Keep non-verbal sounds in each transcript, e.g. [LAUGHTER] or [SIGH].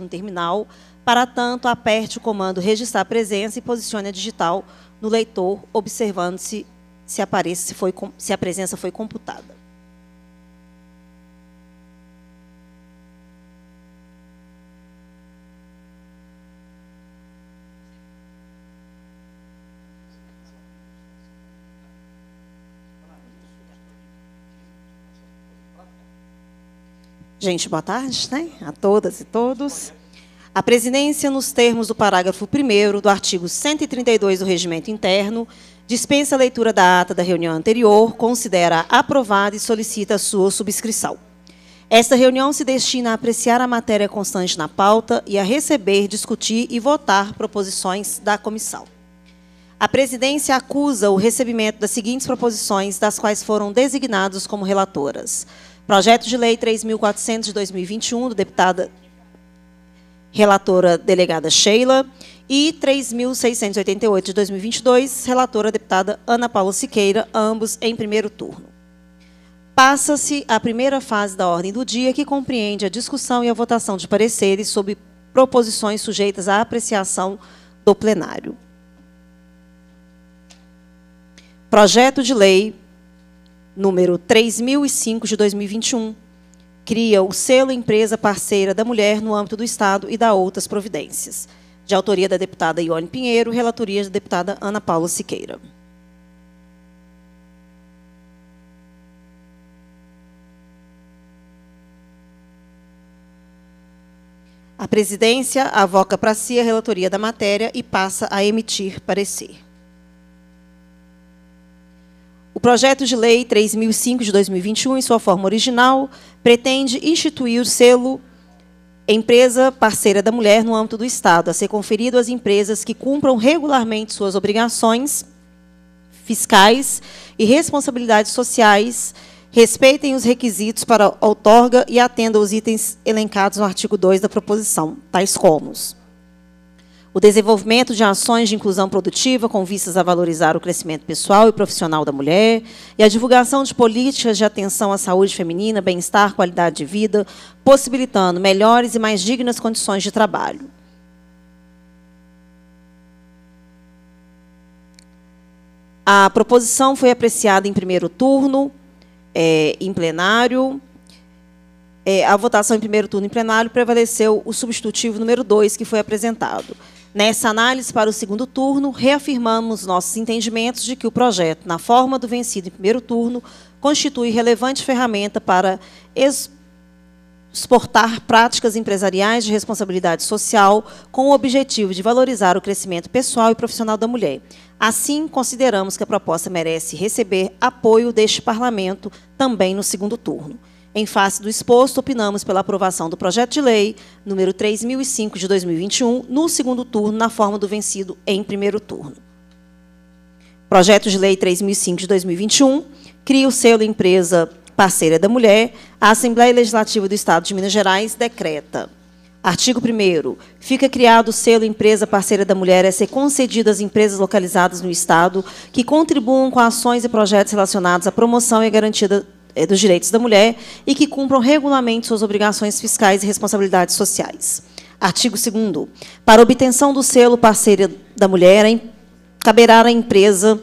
no terminal. Para tanto, aperte o comando registrar presença e posicione a digital no leitor, observando se, se, aparece, se, foi, se a presença foi computada. Gente, boa tarde né? a todas e todos. A presidência, nos termos do parágrafo 1 do artigo 132 do Regimento Interno, dispensa a leitura da ata da reunião anterior, considera aprovada e solicita a sua subscrição. Esta reunião se destina a apreciar a matéria constante na pauta e a receber, discutir e votar proposições da comissão. A presidência acusa o recebimento das seguintes proposições, das quais foram designadas como relatoras: Projeto de Lei 3.400 de 2021, do deputada relatora delegada Sheila, e 3.688 de 2022, relatora deputada Ana Paula Siqueira, ambos em primeiro turno. Passa-se a primeira fase da ordem do dia, que compreende a discussão e a votação de pareceres sobre proposições sujeitas à apreciação do plenário. Projeto de Lei número 3005 de 2021, cria o selo Empresa Parceira da Mulher no âmbito do Estado e da outras providências. De autoria da deputada Ione Pinheiro, relatoria da deputada Ana Paula Siqueira. A presidência avoca para si a relatoria da matéria e passa a emitir parecer projeto de lei 3005 de 2021, em sua forma original, pretende instituir o selo Empresa Parceira da Mulher no âmbito do Estado, a ser conferido às empresas que cumpram regularmente suas obrigações fiscais e responsabilidades sociais, respeitem os requisitos para outorga e atendam os itens elencados no artigo 2 da proposição, tais como o desenvolvimento de ações de inclusão produtiva com vistas a valorizar o crescimento pessoal e profissional da mulher, e a divulgação de políticas de atenção à saúde feminina, bem-estar, qualidade de vida, possibilitando melhores e mais dignas condições de trabalho. A proposição foi apreciada em primeiro turno, é, em plenário, é, a votação em primeiro turno em plenário prevaleceu o substitutivo número 2, que foi apresentado. Nessa análise para o segundo turno, reafirmamos nossos entendimentos de que o projeto, na forma do vencido em primeiro turno, constitui relevante ferramenta para exportar práticas empresariais de responsabilidade social com o objetivo de valorizar o crescimento pessoal e profissional da mulher. Assim, consideramos que a proposta merece receber apoio deste Parlamento também no segundo turno. Em face do exposto, opinamos pela aprovação do projeto de lei número 3005 de 2021, no segundo turno, na forma do vencido em primeiro turno. Projeto de lei 3005 de 2021 cria o selo empresa parceira da mulher. A Assembleia Legislativa do Estado de Minas Gerais decreta. Artigo 1 Fica criado o selo Empresa Parceira da Mulher a ser concedido às empresas localizadas no Estado que contribuam com ações e projetos relacionados à promoção e garantia eh, dos Direitos da Mulher e que cumpram regularmente suas obrigações fiscais e responsabilidades sociais. Artigo 2 Para obtenção do selo parceira da mulher, caberá à empresa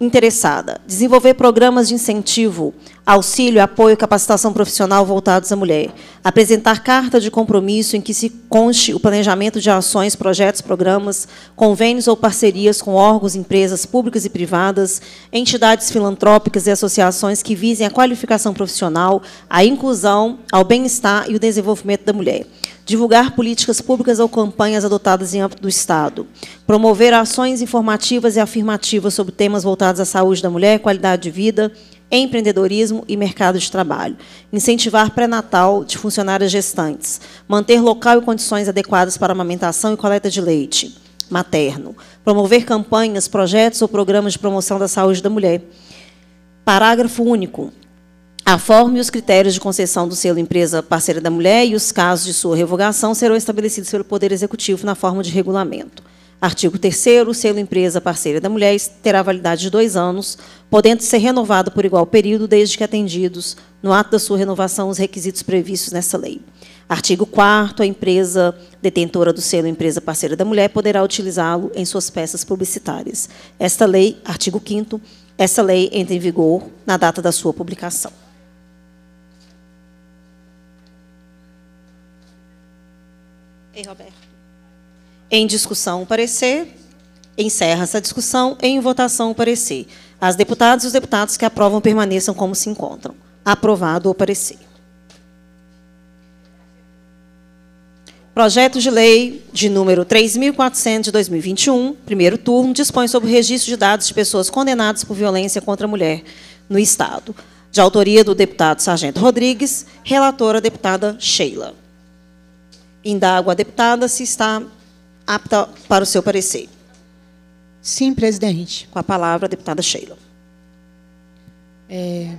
interessada. Desenvolver programas de incentivo, auxílio, apoio e capacitação profissional voltados à mulher. Apresentar carta de compromisso em que se conste o planejamento de ações, projetos, programas, convênios ou parcerias com órgãos, empresas públicas e privadas, entidades filantrópicas e associações que visem a qualificação profissional, a inclusão, ao bem-estar e o desenvolvimento da mulher divulgar políticas públicas ou campanhas adotadas em âmbito do Estado, promover ações informativas e afirmativas sobre temas voltados à saúde da mulher, qualidade de vida, empreendedorismo e mercado de trabalho, incentivar pré-natal de funcionárias gestantes, manter local e condições adequadas para amamentação e coleta de leite materno, promover campanhas, projetos ou programas de promoção da saúde da mulher. Parágrafo único. A forma e os critérios de concessão do selo empresa parceira da mulher e os casos de sua revogação serão estabelecidos pelo Poder Executivo na forma de regulamento. Artigo 3 o selo empresa parceira da mulher terá validade de dois anos, podendo ser renovado por igual período, desde que atendidos, no ato da sua renovação, os requisitos previstos nessa lei. Artigo 4 a empresa detentora do selo empresa parceira da mulher poderá utilizá-lo em suas peças publicitárias. Esta lei, artigo 5 essa lei entra em vigor na data da sua publicação. Roberto. Em discussão, parecer. Encerra-se a discussão. Em votação, parecer. As deputadas e os deputados que aprovam permaneçam como se encontram. Aprovado o parecer. Projeto de Lei de número 3.400 de 2021, primeiro turno, dispõe sobre o registro de dados de pessoas condenadas por violência contra a mulher no Estado. De autoria do deputado Sargento Rodrigues, relatora deputada Sheila. Indago a deputada se está apta para o seu parecer. Sim, presidente. Com a palavra, a deputada Sheila. É,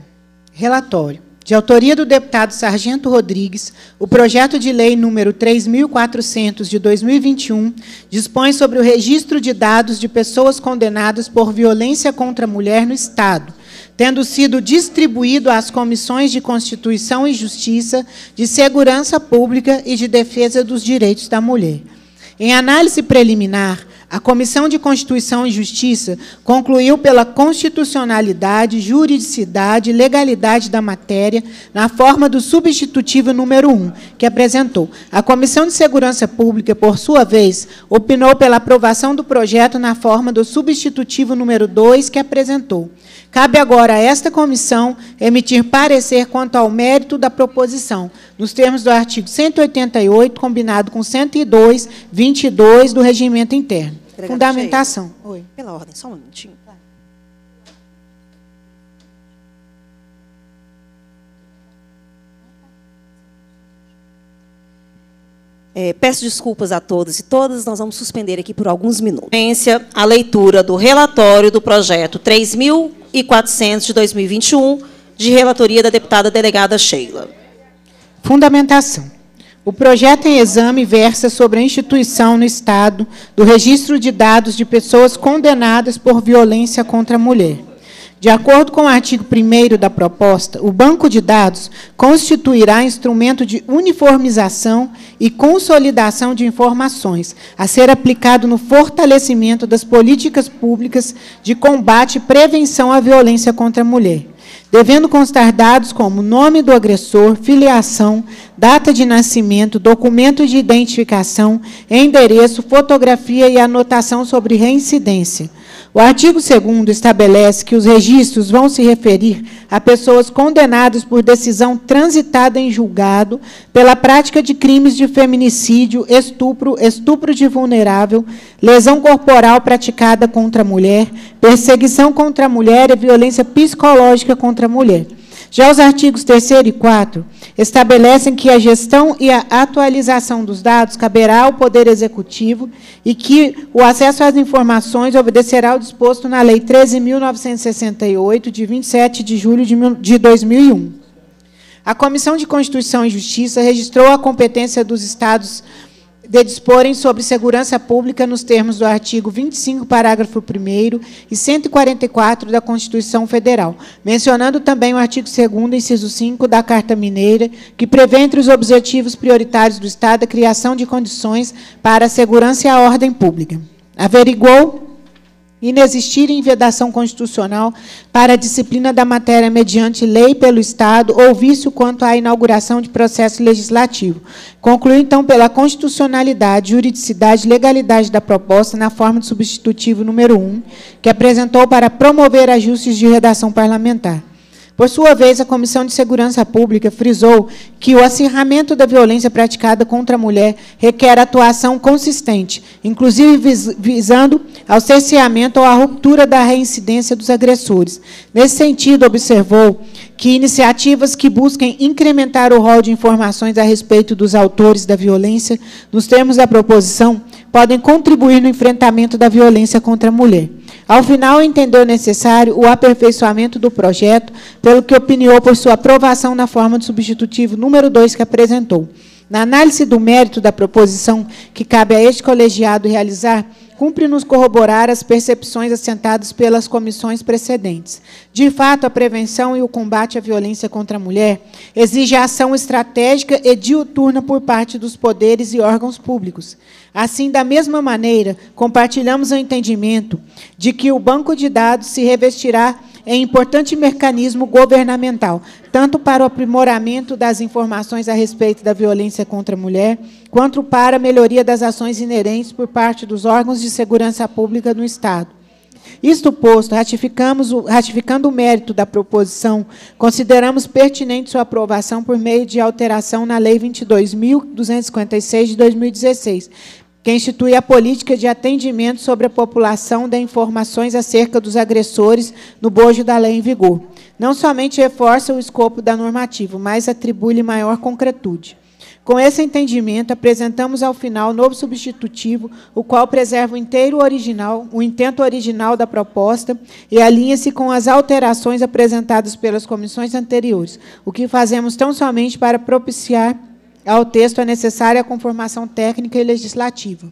relatório. De autoria do deputado Sargento Rodrigues, o projeto de lei número 3.400 de 2021 dispõe sobre o registro de dados de pessoas condenadas por violência contra a mulher no Estado, tendo sido distribuído às comissões de Constituição e Justiça, de Segurança Pública e de Defesa dos Direitos da Mulher. Em análise preliminar, a Comissão de Constituição e Justiça concluiu pela constitucionalidade, juridicidade e legalidade da matéria na forma do substitutivo número 1, que apresentou. A Comissão de Segurança Pública, por sua vez, opinou pela aprovação do projeto na forma do substitutivo número 2, que apresentou. Cabe agora a esta comissão emitir parecer quanto ao mérito da proposição, nos termos do artigo 188, combinado com 102, 22 do regimento interno. Fundamentação. Cheio. Oi. Pela ordem, só um minutinho. É, peço desculpas a todos e todas, nós vamos suspender aqui por alguns minutos. A leitura do relatório do projeto 3.400 de 2021, de relatoria da deputada delegada Sheila. Fundamentação. O projeto em exame versa sobre a instituição no Estado do registro de dados de pessoas condenadas por violência contra a mulher. De acordo com o artigo 1 da proposta, o banco de dados constituirá instrumento de uniformização e consolidação de informações, a ser aplicado no fortalecimento das políticas públicas de combate e prevenção à violência contra a mulher devendo constar dados como nome do agressor, filiação, data de nascimento, documento de identificação, endereço, fotografia e anotação sobre reincidência. O artigo 2 estabelece que os registros vão se referir a pessoas condenadas por decisão transitada em julgado pela prática de crimes de feminicídio, estupro, estupro de vulnerável, lesão corporal praticada contra a mulher, perseguição contra a mulher e violência psicológica contra a mulher. Já os artigos 3 e 4 estabelecem que a gestão e a atualização dos dados caberá ao Poder Executivo e que o acesso às informações obedecerá ao disposto na Lei 13.968, de 27 de julho de 2001. A Comissão de Constituição e Justiça registrou a competência dos Estados de disporem sobre segurança pública nos termos do artigo 25, parágrafo 1 e 144 da Constituição Federal, mencionando também o artigo 2 inciso 5 da Carta Mineira, que prevê entre os objetivos prioritários do Estado a criação de condições para a segurança e a ordem pública. Averigou em vedação constitucional para a disciplina da matéria mediante lei pelo Estado ou vício quanto à inauguração de processo legislativo. Concluo, então, pela constitucionalidade, juridicidade e legalidade da proposta na forma de substitutivo número 1, que apresentou para promover ajustes de redação parlamentar. Por sua vez, a Comissão de Segurança Pública frisou que o acirramento da violência praticada contra a mulher requer atuação consistente, inclusive visando ao cerceamento ou à ruptura da reincidência dos agressores. Nesse sentido, observou que iniciativas que busquem incrementar o rol de informações a respeito dos autores da violência, nos termos da proposição, podem contribuir no enfrentamento da violência contra a mulher. Ao final, entendeu necessário o aperfeiçoamento do projeto, pelo que opiniou por sua aprovação na forma de substitutivo número 2 que apresentou. Na análise do mérito da proposição que cabe a este colegiado realizar, cumpre-nos corroborar as percepções assentadas pelas comissões precedentes. De fato, a prevenção e o combate à violência contra a mulher exige ação estratégica e diuturna por parte dos poderes e órgãos públicos. Assim, da mesma maneira, compartilhamos o entendimento de que o banco de dados se revestirá em importante mecanismo governamental, tanto para o aprimoramento das informações a respeito da violência contra a mulher, quanto para a melhoria das ações inerentes por parte dos órgãos de segurança pública no Estado. Isto posto, ratificamos o, ratificando o mérito da proposição, consideramos pertinente sua aprovação por meio de alteração na Lei 22.256 de 2016, que institui a política de atendimento sobre a população de informações acerca dos agressores no bojo da lei em vigor. Não somente reforça o escopo da normativa, mas atribui-lhe maior concretude. Com esse entendimento, apresentamos ao final novo substitutivo, o qual preserva o inteiro original, o intento original da proposta e alinha-se com as alterações apresentadas pelas comissões anteriores, o que fazemos tão somente para propiciar ao texto a necessária conformação técnica e legislativa.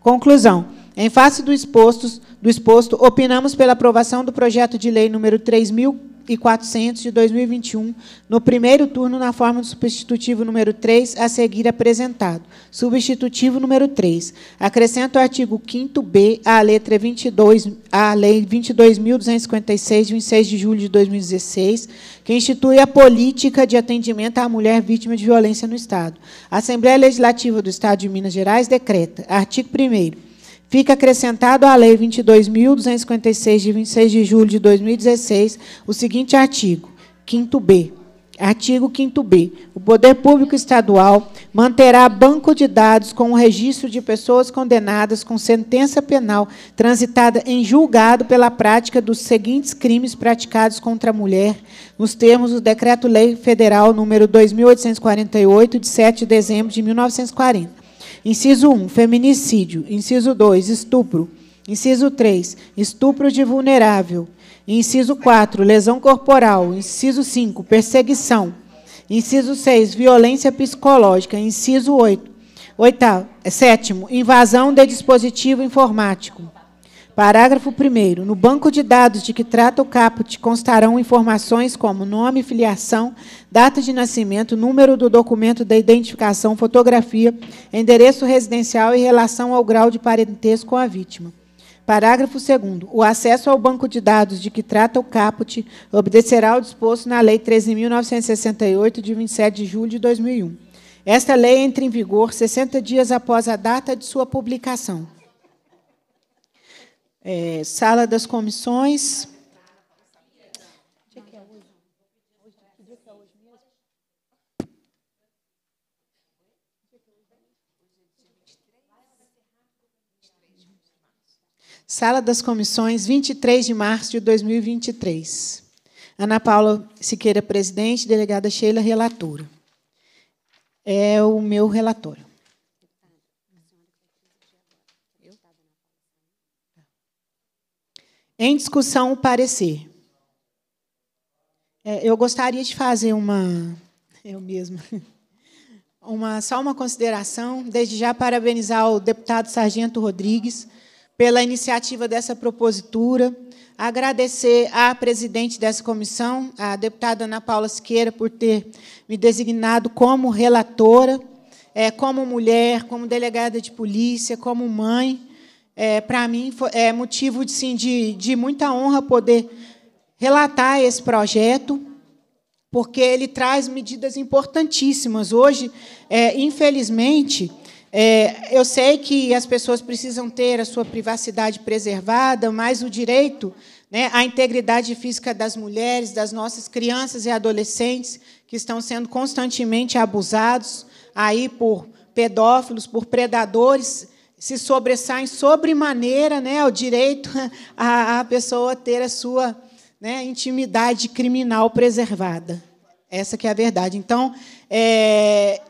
Conclusão. Em face do exposto, do exposto opinamos pela aprovação do projeto de lei número 3000 e 400 de 2021, no primeiro turno, na forma do substitutivo número 3, a seguir apresentado. Substitutivo número 3. Acrescenta o artigo 5 b à letra 22, à Lei 22.256, de 26 de julho de 2016, que institui a política de atendimento à mulher vítima de violência no Estado. A Assembleia Legislativa do Estado de Minas Gerais decreta, artigo 1 Fica acrescentado à Lei 22.256, de 26 de julho de 2016, o seguinte artigo, 5b. Artigo 5b. O Poder Público Estadual manterá banco de dados com o registro de pessoas condenadas com sentença penal transitada em julgado pela prática dos seguintes crimes praticados contra a mulher, nos termos do Decreto-Lei Federal número 2848 de 7 de dezembro de 1940 Inciso 1, feminicídio. Inciso 2, estupro. Inciso 3, estupro de vulnerável. Inciso 4, lesão corporal. Inciso 5, perseguição. Inciso 6, violência psicológica. Inciso 8, oitavo, sétimo, invasão de dispositivo informático. Parágrafo 1. No banco de dados de que trata o caput constarão informações como nome, filiação, data de nascimento, número do documento da identificação, fotografia, endereço residencial e relação ao grau de parentesco com a vítima. Parágrafo 2. O acesso ao banco de dados de que trata o caput obedecerá ao disposto na Lei 13.968, de 27 de julho de 2001. Esta lei entra em vigor 60 dias após a data de sua publicação é, sala das comissões. Sala das Comissões, 23 de março de 2023. Ana Paula Siqueira, presidente, delegada Sheila, relatora. É o meu relatório. Em discussão, o parecer. É, eu gostaria de fazer uma. [LAUGHS] Eu mesma. [LAUGHS] Uma, só uma consideração. Desde já, parabenizar o deputado Sargento Rodrigues pela iniciativa dessa propositura. Agradecer à presidente dessa comissão, a deputada Ana Paula Siqueira, por ter me designado como relatora, é, como mulher, como delegada de polícia, como mãe é, para mim, é motivo sim de, de muita honra poder relatar esse projeto, porque ele traz medidas importantíssimas. Hoje, é, infelizmente, é, eu sei que as pessoas precisam ter a sua privacidade preservada, mas o direito né, à integridade física das mulheres, das nossas crianças e adolescentes que estão sendo constantemente abusados aí por pedófilos, por predadores se sobressaem sobremaneira né, ao direito [LAUGHS] a, a pessoa ter a sua né, intimidade criminal preservada. Essa que é a verdade. Então, é,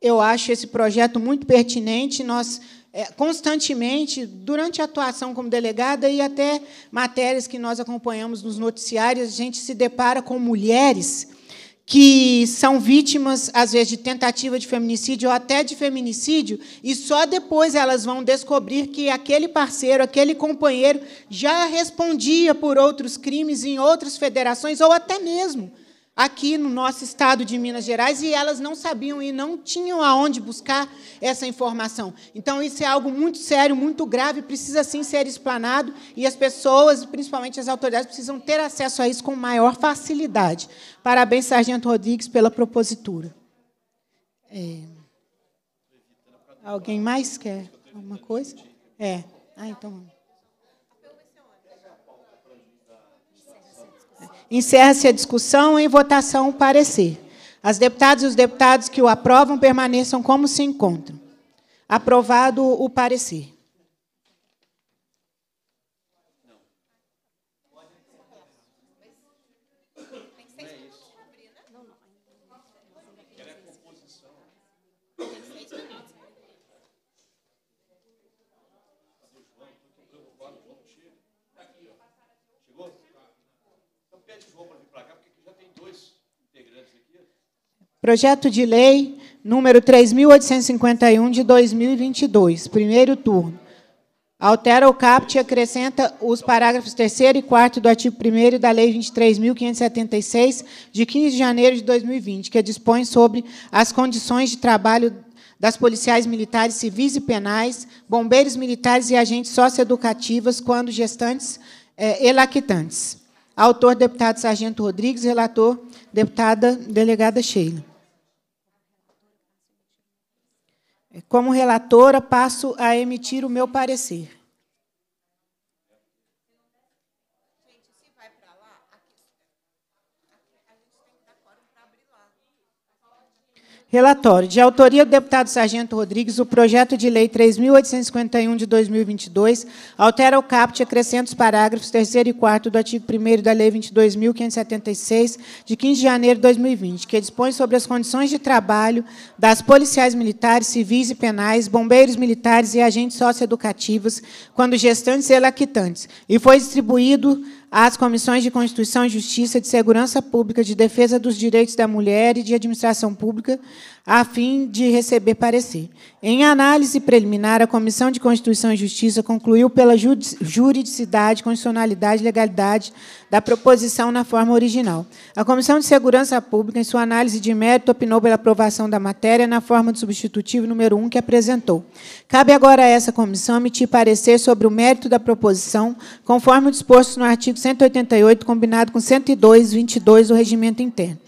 eu acho esse projeto muito pertinente. Nós é, constantemente, durante a atuação como delegada e até matérias que nós acompanhamos nos noticiários, a gente se depara com mulheres que são vítimas, às vezes, de tentativa de feminicídio ou até de feminicídio, e só depois elas vão descobrir que aquele parceiro, aquele companheiro, já respondia por outros crimes em outras federações ou até mesmo aqui no nosso estado de Minas Gerais e elas não sabiam e não tinham aonde buscar essa informação. Então, isso é algo muito sério, muito grave, precisa sim ser explanado e as pessoas, principalmente as autoridades, precisam ter acesso a isso com maior facilidade. Parabéns, Sargento Rodrigues, pela propositura. É. Alguém mais quer alguma coisa? É. Ah, então. Encerra-se a discussão em votação o parecer. As deputadas e os deputados que o aprovam permaneçam como se encontram. Aprovado o parecer. Projeto de Lei número 3.851 de 2022, primeiro turno. Altera o caput e acrescenta os parágrafos 3 e 4 do artigo 1 da Lei 23.576, de 15 de janeiro de 2020, que dispõe sobre as condições de trabalho das policiais militares civis e penais, bombeiros militares e agentes socioeducativas, quando gestantes é, eh, e lactantes. Autor, deputado Sargento Rodrigues, relator, deputada delegada Sheila. Como relatora, passo a emitir o meu parecer. Relatório. De autoria do deputado Sargento Rodrigues, o projeto de lei 3.851 de 2022 altera o caput e acrescenta os parágrafos 3 e 4 do artigo 1 da Lei 22.576, de 15 de janeiro de 2020, que dispõe sobre as condições de trabalho das policiais militares, civis e penais, bombeiros militares e agentes socioeducativos, quando gestantes e lactantes, e foi distribuído às comissões de Constituição e Justiça, de Segurança Pública, de Defesa dos Direitos da Mulher e de Administração Pública, a fim de receber parecer. Em análise preliminar, a Comissão de Constituição e Justiça concluiu pela juridicidade, constitucionalidade e legalidade da proposição na forma original. A Comissão de Segurança Pública, em sua análise de mérito, opinou pela aprovação da matéria na forma do substitutivo número 1 que apresentou. Cabe agora a essa comissão emitir parecer sobre o mérito da proposição, conforme disposto no artigo artigo 188, combinado com 102, 22 do Regimento Interno.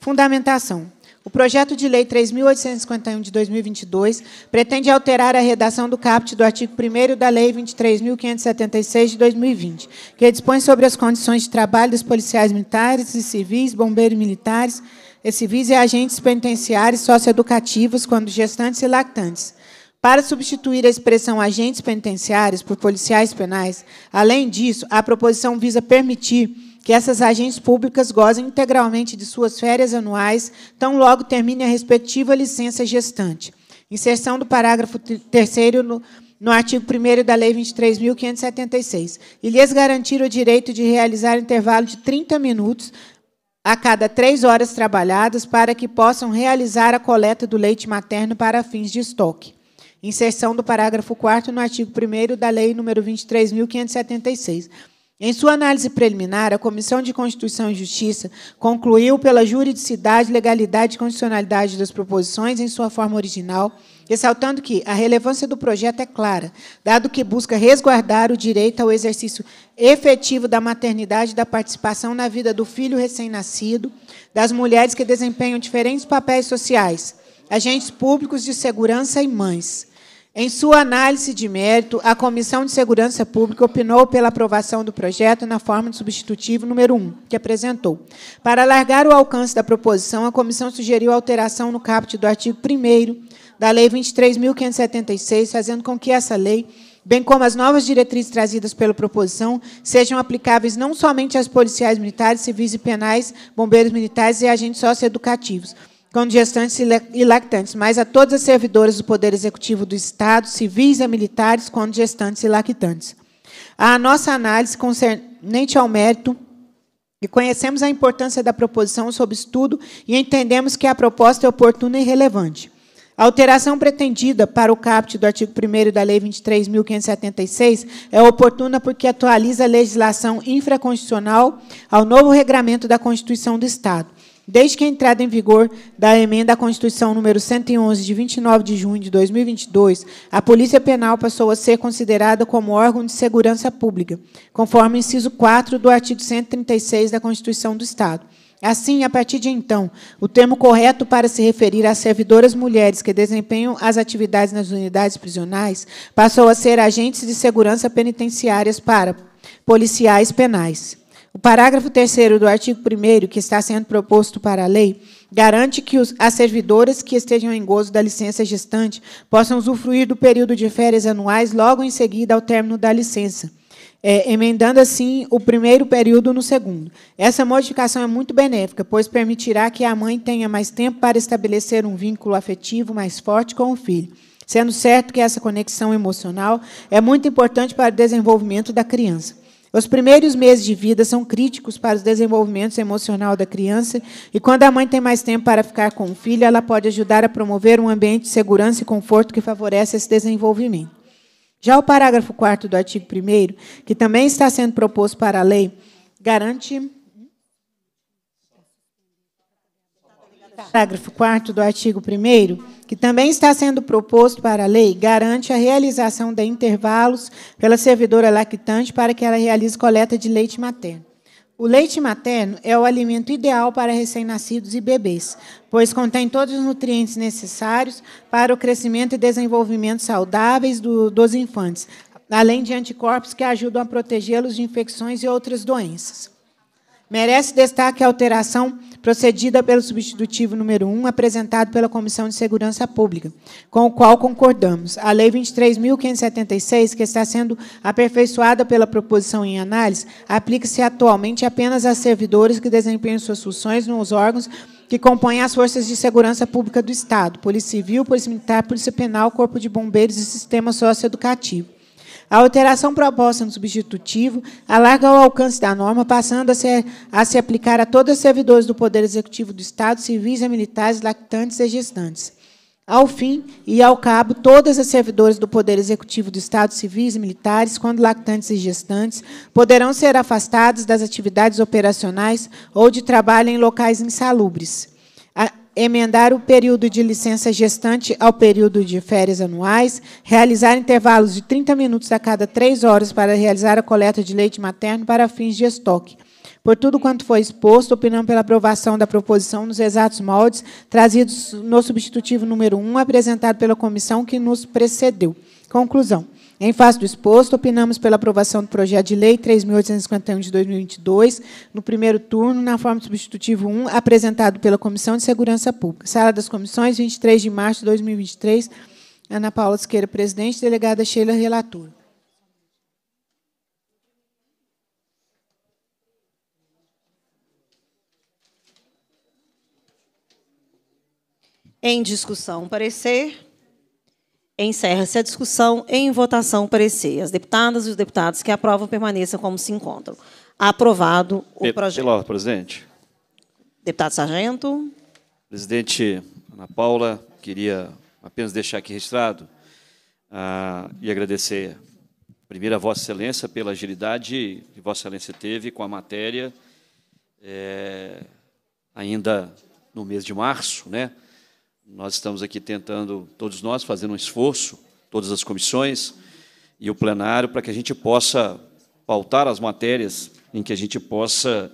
Fundamentação. O projeto de lei 3.851 de 2022 pretende alterar a redação do caput do artigo 1 da Lei 23.576 de 2020, que dispõe sobre as condições de trabalho dos policiais militares e civis, bombeiros militares, civis e agentes penitenciários socioeducativos, quando gestantes e lactantes. Para substituir a expressão agentes penitenciários por policiais penais, além disso, a proposição visa permitir que essas agentes públicas gozem integralmente de suas férias anuais, tão logo termine a respectiva licença gestante. Inserção do parágrafo 3 no, no artigo 1 da Lei 23.576. E lhes garantir o direito de realizar intervalo de 30 minutos a cada três horas trabalhadas para que possam realizar a coleta do leite materno para fins de estoque. Inserção do parágrafo 4 no artigo 1 da Lei nº 23.576. Em sua análise preliminar, a Comissão de Constituição e Justiça concluiu pela juridicidade, legalidade e condicionalidade das proposições em sua forma original, ressaltando que a relevância do projeto é clara, dado que busca resguardar o direito ao exercício efetivo da maternidade e da participação na vida do filho recém-nascido, das mulheres que desempenham diferentes papéis sociais, agentes públicos de segurança e mães. Em sua análise de mérito, a Comissão de Segurança Pública opinou pela aprovação do projeto na forma de substitutivo número 1, que apresentou. Para alargar o alcance da proposição, a comissão sugeriu alteração no caput do artigo 1 da Lei 23.576, fazendo com que essa lei bem como as novas diretrizes trazidas pela proposição, sejam aplicáveis não somente às policiais militares, civis e penais, bombeiros militares e agentes socioeducativos, congestantes e lactantes, mas a todas as servidores do Poder Executivo do Estado, civis e militares, gestantes e lactantes. A nossa análise concernente ao mérito e conhecemos a importância da proposição sob estudo e entendemos que a proposta é oportuna e relevante. A alteração pretendida para o caput do artigo 1 da Lei 23.576 é oportuna porque atualiza a legislação infraconstitucional ao novo regramento da Constituição do Estado desde que a entrada em vigor da emenda à Constituição número 111 de 29 de junho de 2022, a Polícia Penal passou a ser considerada como órgão de segurança pública, conforme o inciso 4 do artigo 136 da Constituição do Estado. Assim, a partir de então, o termo correto para se referir às servidoras mulheres que desempenham as atividades nas unidades prisionais passou a ser agentes de segurança penitenciárias para policiais penais. O parágrafo 3 do artigo 1 que está sendo proposto para a lei, garante que os, as servidoras que estejam em gozo da licença gestante possam usufruir do período de férias anuais logo em seguida ao término da licença. É, emendando assim o primeiro período no segundo. Essa modificação é muito benéfica, pois permitirá que a mãe tenha mais tempo para estabelecer um vínculo afetivo mais forte com o filho. Sendo certo que essa conexão emocional é muito importante para o desenvolvimento da criança. Os primeiros meses de vida são críticos para o desenvolvimento emocional da criança, e quando a mãe tem mais tempo para ficar com o filho, ela pode ajudar a promover um ambiente de segurança e conforto que favorece esse desenvolvimento. Já o parágrafo 4 do artigo 1, que também está sendo proposto para a lei, garante Parágrafo 4 do artigo 1 que também está sendo proposto para a lei, garante a realização de intervalos pela servidora lactante para que ela realize coleta de leite materno. O leite materno é o alimento ideal para recém-nascidos e bebês, pois contém todos os nutrientes necessários para o crescimento e desenvolvimento saudáveis do, dos infantes, além de anticorpos que ajudam a protegê-los de infecções e outras doenças. Merece destaque a alteração procedida pelo substitutivo número 1, apresentado pela Comissão de Segurança Pública, com o qual concordamos. A Lei 23.576, que está sendo aperfeiçoada pela proposição em análise, aplica-se atualmente apenas a servidores que desempenham suas funções nos órgãos que compõem as forças de segurança pública do Estado, Polícia Civil, Polícia Militar, Polícia Penal, Corpo de Bombeiros e Sistema Socioeducativo. A alteração proposta no substitutivo alarga o alcance da norma, passando a, ser, a se aplicar a todos os servidores do Poder Executivo do Estado, civis e militares, lactantes e gestantes. Ao fim e ao cabo, todas as servidoras do Poder Executivo do Estado, civis e militares, quando lactantes e gestantes, poderão ser afastadas das atividades operacionais ou de trabalho em locais insalubres emendar o período de licença gestante ao período de férias anuais, realizar intervalos de 30 minutos a cada três horas para realizar a coleta de leite materno para fins de estoque. Por tudo quanto foi exposto, opinamos pela aprovação da proposição nos exatos moldes trazidos no substitutivo número 1, apresentado pela comissão que nos precedeu. Conclusão. Em face do exposto, opinamos pela aprovação do projeto de lei 3.851 de 2022, no primeiro turno, na forma substitutivo 1, apresentado pela Comissão de Segurança Pública. Sala das Comissões, 23 de março de 2023. Ana Paula Siqueira, presidente, delegada Sheila, relatora. Em discussão, parecer Encerra-se a discussão em votação parecer. As deputadas e os deputados que aprovam permaneçam como se encontram. Aprovado o projeto. Pela presidente. Deputado Sargento. Presidente Ana Paula, queria apenas deixar aqui registrado ah, e agradecer, primeiro, a Vossa Excelência pela agilidade que Vossa Excelência teve com a matéria, é, ainda no mês de março, né? Nós estamos aqui tentando, todos nós, fazendo um esforço, todas as comissões e o plenário, para que a gente possa pautar as matérias em que a gente possa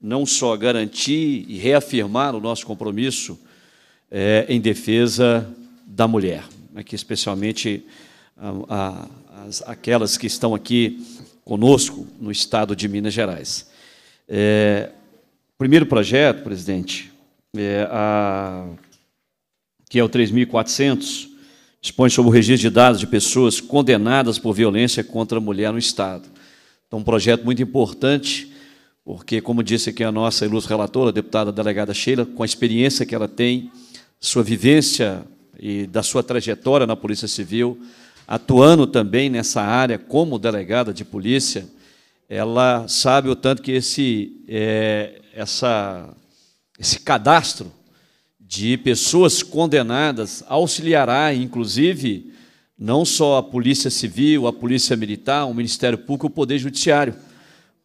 não só garantir e reafirmar o nosso compromisso é, em defesa da mulher, aqui né, especialmente a, a, as, aquelas que estão aqui conosco no estado de Minas Gerais. É, primeiro projeto, presidente, é a que é o 3400, expõe sobre o registro de dados de pessoas condenadas por violência contra a mulher no Estado. Então, um projeto muito importante, porque, como disse aqui a nossa ilustre relatora, a deputada delegada Sheila, com a experiência que ela tem, sua vivência e da sua trajetória na Polícia Civil, atuando também nessa área como delegada de polícia, ela sabe o tanto que esse, é, essa, esse cadastro de pessoas condenadas auxiliará, inclusive, não só a Polícia Civil, a Polícia Militar, o Ministério Público, o Poder Judiciário,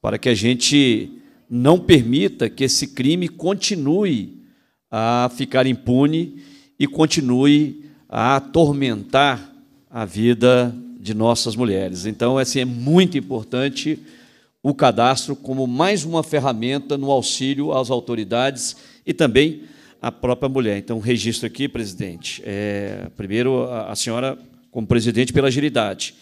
para que a gente não permita que esse crime continue a ficar impune e continue a atormentar a vida de nossas mulheres. Então, assim, é muito importante o cadastro como mais uma ferramenta no auxílio às autoridades e também a própria mulher. Então, registro aqui, presidente. É, primeiro, a, a senhora, como presidente, pela agilidade.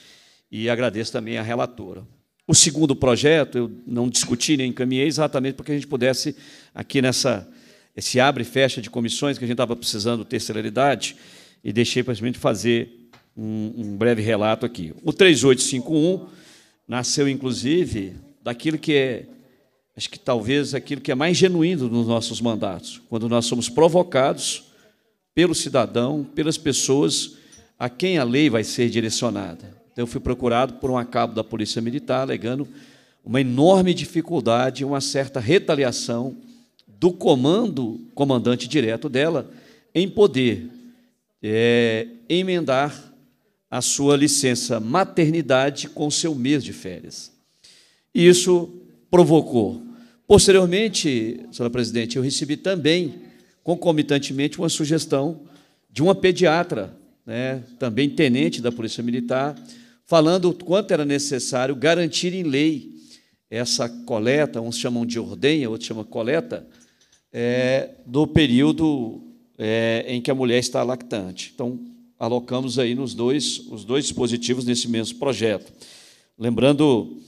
E agradeço também a relatora. O segundo projeto, eu não discuti nem encaminhei exatamente porque a gente pudesse, aqui nessa esse abre e fecha de comissões, que a gente estava precisando ter celeridade, e deixei para fazer um, um breve relato aqui. O 3851 nasceu, inclusive, daquilo que é mas que talvez aquilo que é mais genuíno nos nossos mandatos, quando nós somos provocados pelo cidadão, pelas pessoas a quem a lei vai ser direcionada. Então, eu fui procurado por um cabo da Polícia Militar, alegando uma enorme dificuldade, uma certa retaliação do comando, comandante direto dela, em poder é, emendar a sua licença maternidade com seu mês de férias. E isso provocou. Posteriormente, senhora presidente, eu recebi também, concomitantemente, uma sugestão de uma pediatra, né, também tenente da Polícia Militar, falando o quanto era necessário garantir em lei essa coleta, uns chamam de ordenha, outros chamam coleta, é, do período é, em que a mulher está lactante. Então, alocamos aí nos dois, os dois dispositivos nesse mesmo projeto. Lembrando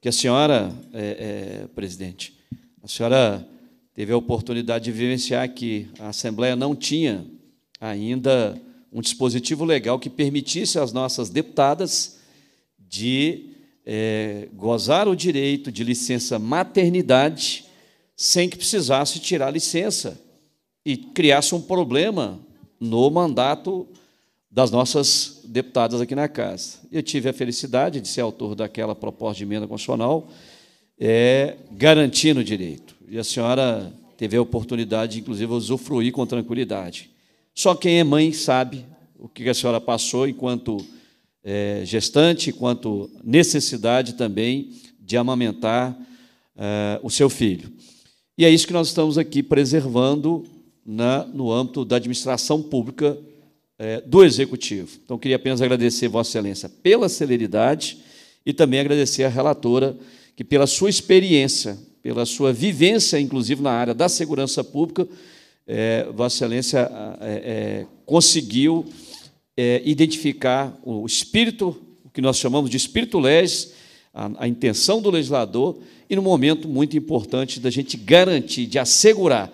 que a senhora, é, é, presidente, a senhora teve a oportunidade de vivenciar que a Assembleia não tinha ainda um dispositivo legal que permitisse às nossas deputadas de é, gozar o direito de licença maternidade sem que precisasse tirar licença e criasse um problema no mandato das nossas deputadas aqui na casa. Eu tive a felicidade de ser autor daquela proposta de emenda constitucional, é, garantindo o direito. E a senhora teve a oportunidade, de, inclusive, usufruir com tranquilidade. Só quem é mãe sabe o que a senhora passou enquanto é, gestante, enquanto necessidade também de amamentar é, o seu filho. E é isso que nós estamos aqui preservando na, no âmbito da administração pública é, do Executivo. Então, queria apenas agradecer Vossa Excelência pela celeridade e também agradecer à relatora, que pela sua experiência, pela sua vivência, inclusive na área da segurança pública, é, Vossa Excelência é, é, conseguiu é, identificar o espírito, o que nós chamamos de espírito legis, a, a intenção do legislador, e no momento muito importante da gente garantir, de assegurar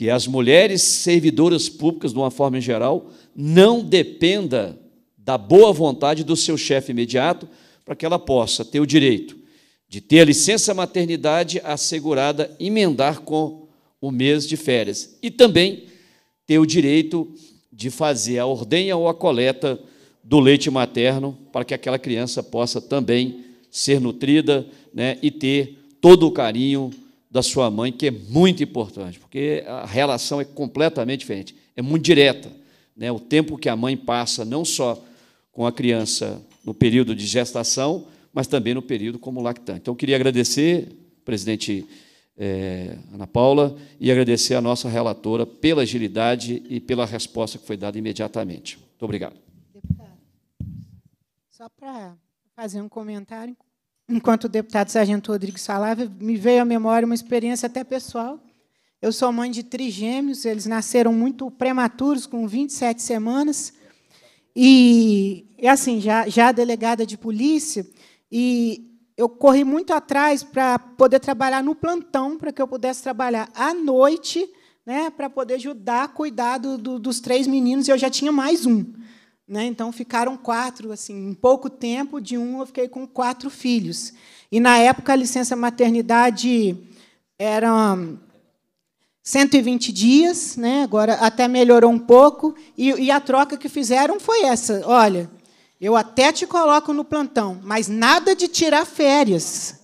que as mulheres servidoras públicas, de uma forma geral, não dependa da boa vontade do seu chefe imediato para que ela possa ter o direito de ter a licença maternidade assegurada, emendar com o mês de férias e também ter o direito de fazer a ordenha ou a coleta do leite materno para que aquela criança possa também ser nutrida né, e ter todo o carinho da sua mãe, que é muito importante, porque a relação é completamente diferente, é muito direta. Né? O tempo que a mãe passa, não só com a criança no período de gestação, mas também no período como lactante. Então, queria agradecer, presidente é, Ana Paula, e agradecer a nossa relatora pela agilidade e pela resposta que foi dada imediatamente. Muito obrigado. Deputado, só para fazer um comentário enquanto o deputado Sargento Rodrigues falava, me veio à memória uma experiência até pessoal. Eu sou mãe de trigêmeos, eles nasceram muito prematuros, com 27 semanas. E, assim, já, já delegada de polícia, e eu corri muito atrás para poder trabalhar no plantão, para que eu pudesse trabalhar à noite, né, para poder ajudar a cuidar do, do, dos três meninos, e eu já tinha mais um. Né? Então ficaram quatro, assim, em pouco tempo de um eu fiquei com quatro filhos. E na época a licença maternidade era 120 dias, né? Agora até melhorou um pouco e, e a troca que fizeram foi essa. Olha, eu até te coloco no plantão, mas nada de tirar férias.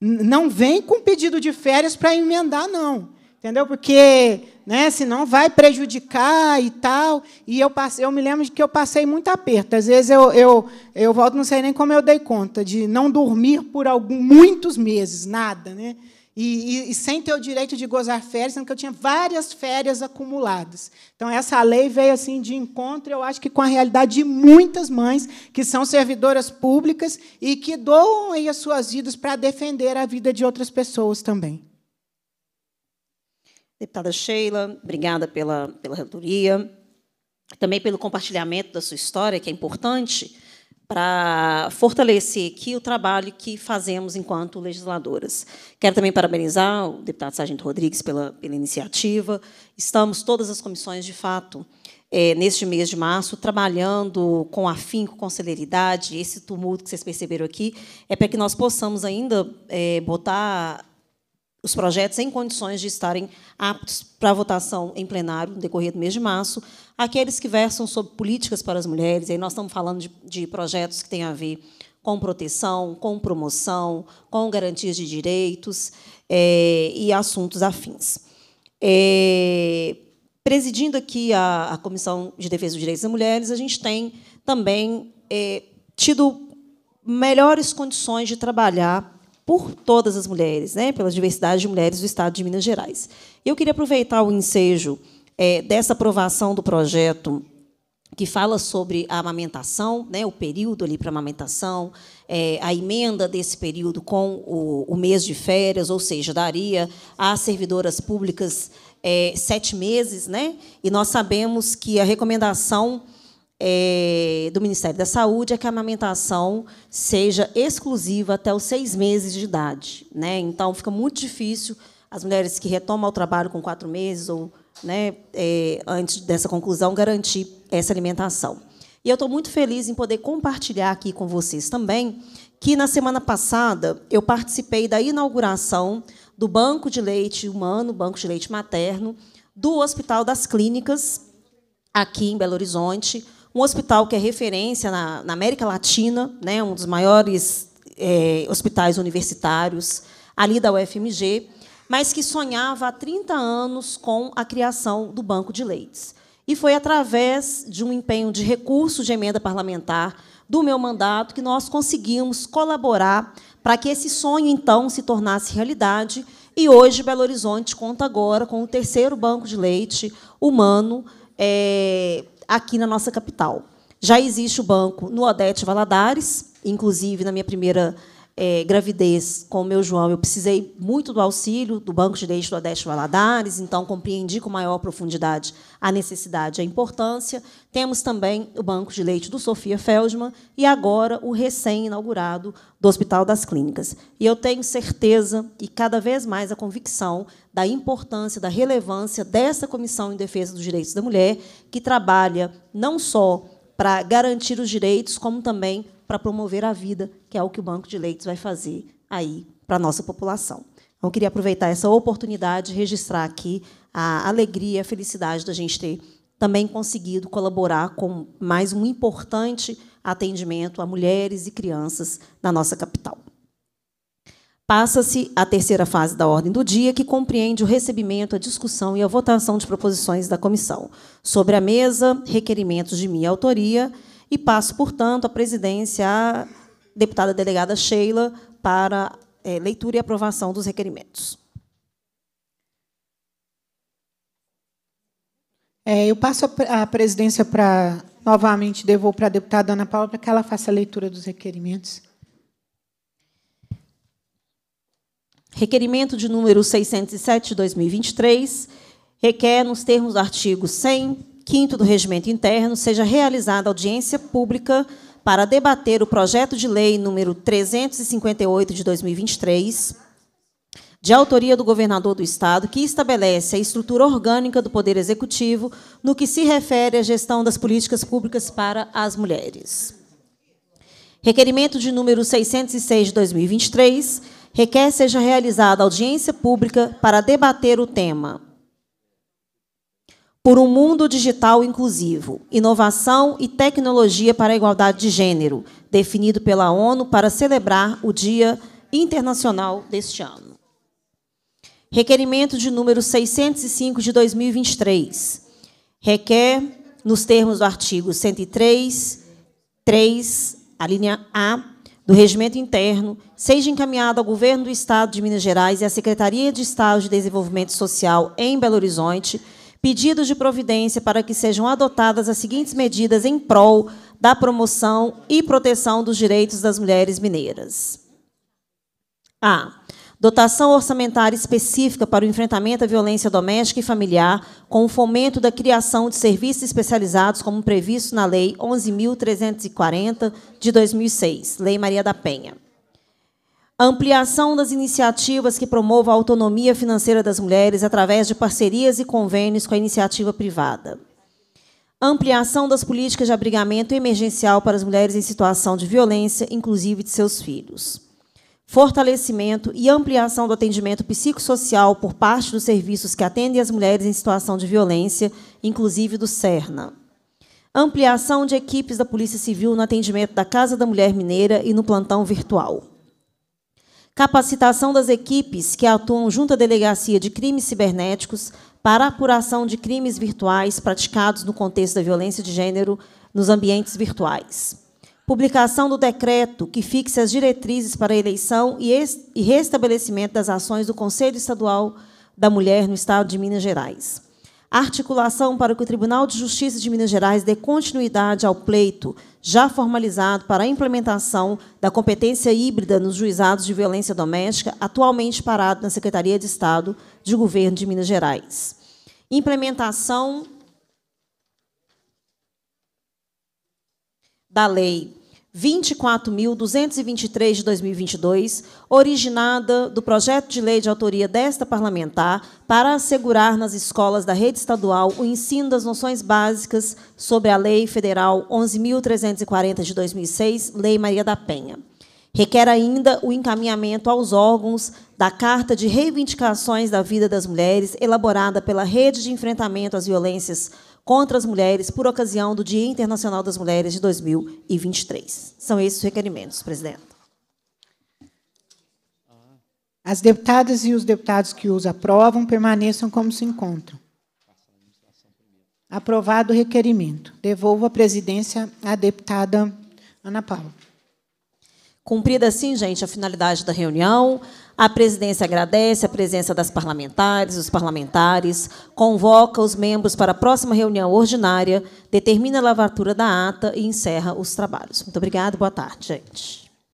Não vem com pedido de férias para emendar, não entendeu? Porque, né, senão vai prejudicar e tal. E eu passei, eu me lembro de que eu passei muito aperto. Às vezes eu, eu, eu volto, não sei nem como eu dei conta de não dormir por algum, muitos meses, nada, né? E, e, e, sem ter o direito de gozar férias, sendo que eu tinha várias férias acumuladas. Então, essa lei veio assim de encontro, eu acho que com a realidade de muitas mães que são servidoras públicas e que doam as suas vidas para defender a vida de outras pessoas também. Deputada Sheila, obrigada pela, pela relatoria, também pelo compartilhamento da sua história, que é importante para fortalecer aqui o trabalho que fazemos enquanto legisladoras. Quero também parabenizar o deputado Sargento Rodrigues pela, pela iniciativa. Estamos, todas as comissões, de fato, é, neste mês de março, trabalhando com afinco, com celeridade. Esse tumulto que vocês perceberam aqui é para que nós possamos ainda é, botar os projetos em condições de estarem aptos para votação em plenário no decorrer do mês de março, aqueles que versam sobre políticas para as mulheres, aí nós estamos falando de, de projetos que têm a ver com proteção, com promoção, com garantias de direitos é, e assuntos afins. É, presidindo aqui a, a, Comissão de Defesa dos Direitos das Mulheres, a gente tem também é, tido melhores condições de trabalhar por todas as mulheres, né, pela diversidade de mulheres do Estado de Minas Gerais. Eu queria aproveitar o ensejo é, dessa aprovação do projeto que fala sobre a amamentação, né, o período ali para amamentação, é, a emenda desse período com o, o, mês de férias, ou seja, daria às servidoras públicas é, sete meses, né? E nós sabemos que a recomendação é, do Ministério da Saúde é que a amamentação seja exclusiva até os seis meses de idade. Né? Então, fica muito difícil as mulheres que retomam o trabalho com quatro meses ou né, é, antes dessa conclusão garantir essa alimentação. E eu estou muito feliz em poder compartilhar aqui com vocês também que na semana passada eu participei da inauguração do Banco de Leite Humano, Banco de Leite Materno, do Hospital das Clínicas, aqui em Belo Horizonte, um hospital que é referência na, na América Latina, né, um dos maiores é, hospitais universitários ali da UFMG, mas que sonhava há 30 anos com a criação do banco de leites. E foi através de um empenho de recurso de emenda parlamentar do meu mandato que nós conseguimos colaborar para que esse sonho, então, se tornasse realidade. E hoje, Belo Horizonte conta agora com o terceiro banco de leite humano é, aqui na nossa capital. Já existe o banco no Odete Valadares, inclusive na minha primeira é, gravidez com o meu João, eu precisei muito do auxílio do Banco de Leite do Odeste Valadares, então compreendi com maior profundidade a necessidade e a importância. Temos também o Banco de Leite do Sofia Feldman e agora o recém-inaugurado do Hospital das Clínicas. E eu tenho certeza e cada vez mais a convicção da importância, da relevância dessa Comissão em Defesa dos Direitos da Mulher, que trabalha não só para garantir os direitos, como também para promover a vida, que é o que o Banco de Leitos vai fazer aí para a nossa população. Então, queria aproveitar essa oportunidade e registrar aqui a alegria, a felicidade da gente ter também conseguido colaborar com mais um importante atendimento a mulheres e crianças na nossa capital. Passa-se a terceira fase da ordem do dia, que compreende o recebimento, a discussão e a votação de proposições da comissão. Sobre a mesa, requerimentos de minha autoria e passo, portanto, a presidência à deputada delegada Sheila para é, leitura e aprovação dos requerimentos. É, eu passo a, presidência para, novamente, devolvo para a deputada Ana Paula para que ela faça a leitura dos requerimentos. Requerimento de número 607 de 2023 requer, nos termos do artigo 100 5 do Regimento Interno, seja realizada audiência pública para debater o projeto de lei número 358 de 2023, de autoria do governador do Estado, que estabelece a estrutura orgânica do Poder Executivo no que se refere à gestão das políticas públicas para as mulheres. Requerimento de número 606 de 2023 requer seja realizada audiência pública para debater o tema por um mundo digital inclusivo, inovação e tecnologia para a igualdade de gênero, definido pela ONU para celebrar o Dia Internacional deste ano. Requerimento de número 605 de 2023. Requer, nos termos do artigo 103, 3, a linha A, do Regimento Interno, seja encaminhado ao Governo do Estado de Minas Gerais e à Secretaria de Estado de Desenvolvimento Social em Belo Horizonte pedidos de providência para que sejam adotadas as seguintes medidas em prol da promoção e proteção dos direitos das mulheres mineiras. A. Dotação orçamentária específica para o enfrentamento à violência doméstica e familiar, com o fomento da criação de serviços especializados, como previsto na Lei 11.340, de 2006, Lei Maria da Penha a ampliação das iniciativas que promovam a autonomia financeira das mulheres através de parcerias e convênios com a iniciativa privada. A ampliação das políticas de abrigamento emergencial para as mulheres em situação de violência, inclusive de seus filhos. Fortalecimento e ampliação do atendimento psicossocial por parte dos serviços que atendem as mulheres em situação de violência, inclusive do CERNA. Ampliação de equipes da Polícia Civil no atendimento da Casa da Mulher Mineira e no plantão virtual capacitação das equipes que atuam junto à Delegacia de Crimes Cibernéticos para apuração de crimes virtuais praticados no contexto da violência de gênero nos ambientes virtuais. Publicação do decreto que fixe as diretrizes para a eleição e restabelecimento das ações do Conselho Estadual da Mulher no Estado de Minas Gerais. Articulação para que o Tribunal de Justiça de Minas Gerais dê continuidade ao pleito já formalizado para a implementação da competência híbrida nos juizados de violência doméstica, atualmente parado na Secretaria de Estado de Governo de Minas Gerais. Implementação da lei 24.223 de 2022, originada do projeto de lei de autoria desta parlamentar, para assegurar nas escolas da rede estadual o ensino das noções básicas sobre a Lei Federal 11.340 de 2006, Lei Maria da Penha. Requer ainda o encaminhamento aos órgãos da Carta de Reivindicações da Vida das Mulheres, elaborada pela Rede de Enfrentamento às Violências contra as mulheres por ocasião do Dia Internacional das Mulheres de 2023. São esses os requerimentos, presidenta. As deputadas e os deputados que os aprovam permaneçam como se encontram. Aprovado o requerimento. Devolvo a presidência à deputada Ana Paula. Cumprida assim, gente, a finalidade da reunião. A presidência agradece a presença das parlamentares, dos parlamentares, convoca os membros para a próxima reunião ordinária, determina a lavatura da ata e encerra os trabalhos. Muito obrigada, boa tarde, gente.